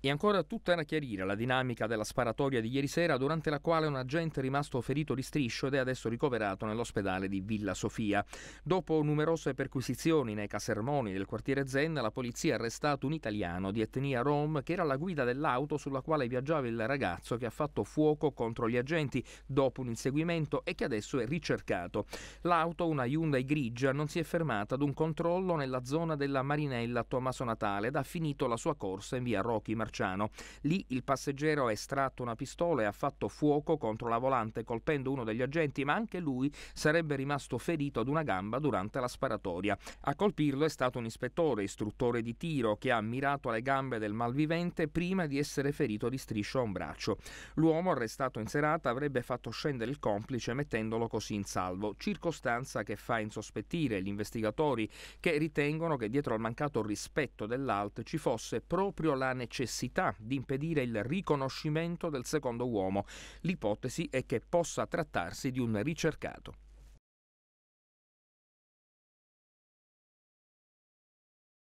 È ancora tutta da chiarire la dinamica della sparatoria di ieri sera durante la quale un agente è rimasto ferito di striscio ed è adesso ricoverato nell'ospedale di Villa Sofia. Dopo numerose perquisizioni nei casermoni del quartiere Zen, la polizia ha arrestato un italiano di etnia rom che era alla guida dell'auto sulla quale viaggiava il ragazzo che ha fatto fuoco contro gli agenti dopo un inseguimento e che adesso è ricercato. L'auto, una Hyundai grigia, non si è fermata ad un controllo nella zona della Marinella Tommaso Natale ed ha finito la sua corsa in via Rocky Marcello Marciano. Lì il passeggero ha estratto una pistola e ha fatto fuoco contro la volante colpendo uno degli agenti, ma anche lui sarebbe rimasto ferito ad una gamba durante la sparatoria. A colpirlo è stato un ispettore, istruttore di tiro, che ha mirato alle gambe del malvivente prima di essere ferito di striscio a un braccio. L'uomo arrestato in serata avrebbe fatto scendere il complice mettendolo così in salvo, circostanza che fa insospettire gli investigatori che ritengono che dietro al mancato rispetto dell'alt ci fosse proprio la necessità necessità di impedire il riconoscimento del secondo uomo. L'ipotesi è che possa trattarsi di un ricercato.